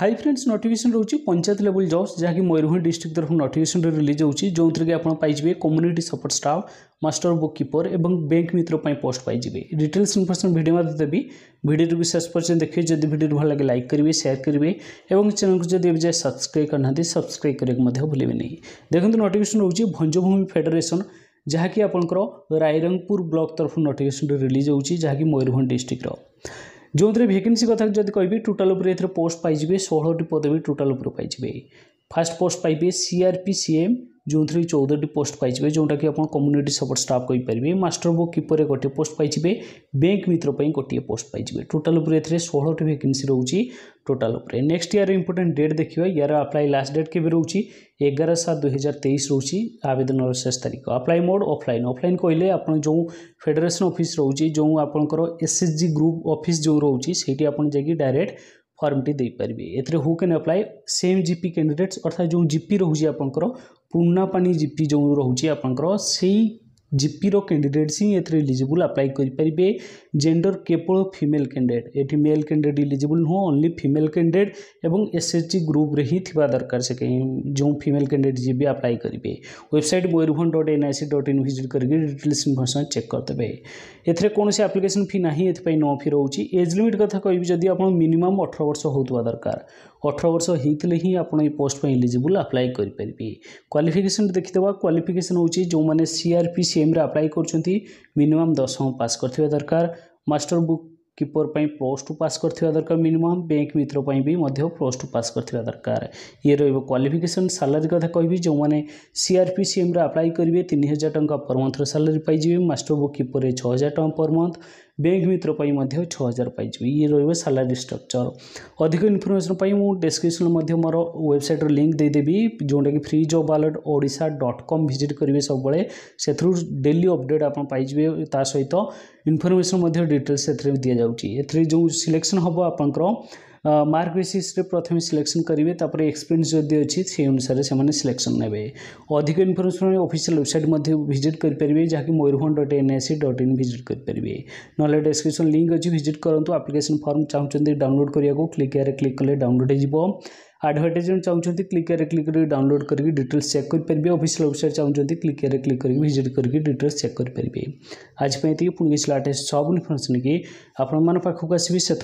hi friends नोटिकेसन रोचे panchayat level jobs जहाँ जहाँकि मयूरभ डिस्ट्रिक्ट तरफ नोटिकेसन रिलीज हो आपे community support staff master bookkeeper और बैंक मित्र पोस्ट पाइबे डिटेल्स इनफर्मेशन भिड मैं देवी भिडियो भी शेष पर्यटन देखिए जब भिडियो भल लगे लाइक करेंगे सेयार करेंगे और चैनल को जब जाए सब्सक्राइब करना सब्सक्राइब करा भूल देखो नोटिकेसन रोचे भंजभूमि फेडेरेसन जहाँकि आपंकर रईरंगपुर ब्लक तरफ नोटिकेसन रिलीज मयूरभ डिस्ट्रिक्टर जो थे भेकेन्सी कथ कह टोटाल पोस्ट पाइबे षोहटी पदवी टोटाल फास्ट पोस्ट पाइबे सीआरपी सीएम जो थी चौदह पोस्ट पाइबे जोटा कि आप कम्युनिटी सपोर्ट स्टाफ कहींपर मास्टर बुक किपर गोटे पोस्ट पाइबे बैंक मित्र गोटे पोस्ट पाइबे टोटाल षोहटी भैकेसी रोचे total next year important date देखिए यार आप्लाय लास्ट डेट के एगार सात दुई हजार तेईस रोच आवेदन शेष तारीख आप्लाय मोड अफलाइन अफलाइन कहे आप जो फेडेरेसन अफिस् रोचे जो आपर S S G group office जो रोच से direct can apply same GP candidates अर्थात जो जिपी रोचे आपंकर ପୂର୍ଣ୍ଣାପାଣି ଜୀପି ଯେଉଁ ରହୁଛି ଆପଣଙ୍କର ସେଇ ଜିପିର କ୍ୟାଣ୍ଡିଡେଟ୍ ହିଁ ଏଥିରେ ଇଲିଜିବୁଲ୍ ଆପ୍ଲାଏ କରିପାରିବେ ଜେଣ୍ଡର କେବଳ ଫିମେଲ୍ କ୍ୟାଣ୍ଡିଡେଟ୍ ଏଠି ମେଲ୍ କ୍ୟାଣ୍ଡିଡେଟ୍ ଇଲିଜିବୁଲ୍ ନୁହଁ ଓନ୍ଲି ଫିମେଲ୍ କ୍ୟାଣ୍ଡିଡେଟ୍ ଏବଂ ଏସ୍ ଏଚ୍ ଜି ଗ୍ରୁପ୍ରେ ହିଁ ଥିବା ଦରକାର ସେ ଯେଉଁ ଫିମେଲ୍ କ୍ୟାଣ୍ଡିଡେଟ୍ ଯିଏ ବି ଆପ୍ଲାଏ କରିବେ website Mayurbhanj dot N I C dot in visit କରିକି ଡିଟେଲ୍ସ ଇନଫର୍ମେସନ୍ ଚେକ୍ କରିଦେବେ ଏଥିରେ କୌଣସି ଆପ୍ଲିକେସନ୍ ଫି ନାହିଁ ଏଥିପାଇଁ ନଅ ଫି ରହୁଛି ଏଜ୍ ଲିମିଟ୍ କଥା କହିବି ଯଦି ଆପଣ ମିନିମମ୍ ଅଠର ବର୍ଷ ହେଉଥିବା ଦରକାର ଅଠର ବର୍ଷ ହେଇଥିଲେ ହିଁ ଆପଣ ଏହି ପୋଷ୍ଟ ପାଇଁ ଇଲିଜିବୁଲ୍ ଆପ୍ଲାଏ କରିପାରିବେ କ୍ୱାଲିଫିକେସନ୍ ଦେଖିଦେବା କ୍ୱାଲିଫିକେସନ୍ ହେଉଛି ଯେଉଁମାନେ C R P C CM apply कर मिनिमम दशम पास कर दरकार मास्टर बुक किपर पर प्लस टू पास कर दरकार मिनिमम बैंक मित्र भी प्लस टू पास कर दरकार ये क्वालिफिकेशन सालरी क्या कह जो मैंने सीआरपी सीएम आप्लाई करेंगे तीन हजार टाँग पर मन्थर सालरी पाइबे मास्टर बुक किपर छः हजार टाँग पर मन्थ बैंक मित्र पर छ हजार पाइज ये रोज सालरि स्ट्रक्चर अधिक इनफर्मेसन मुझे डेस्क्रिपन मोर वेबसाइट लिंक देदेवि जोटा कि फ्री जब आलर्ट ओडा डट कम भिज करेंगे सब वे से डेली अपडेट आपजे सहित इनफर्मेसन डिटेल्स से दि जाऊँगी ए जो सिलेक्शन हम आप मार्क बेसीस प्रथम सिलेक्शन करेंगे तापर एक्सपीरियंस जदि अच्छी से अनुसार से सिलेक्शन ने अधिक इनफर्मेसन अफिसीआल वेबसाइट भिजिट करेंगे जहाँकि Mayurbhanj dot N S C dot in visit करेंगे ना डिस्क्रिप्सन लिंक अच्छी भिजिट करूँ आप्लिकेसन फर्म चाहते डाउनलोड करा क्लिक यार क्लिक कले डाउनलोड हो आडभर्टाइजमेंट चाहते क्लिक यार क्लिक कर डाउनलोड करके डिटेल्स चेक करेंगे अफिसील वेबसाइट चाहते क्लिक यार क्लिक करके भिजिट करके डिटेल्स चेक करेंगे आज पर पुणी किसी लाटेस्ट सब इनफर्मेशन की आपण पाखक से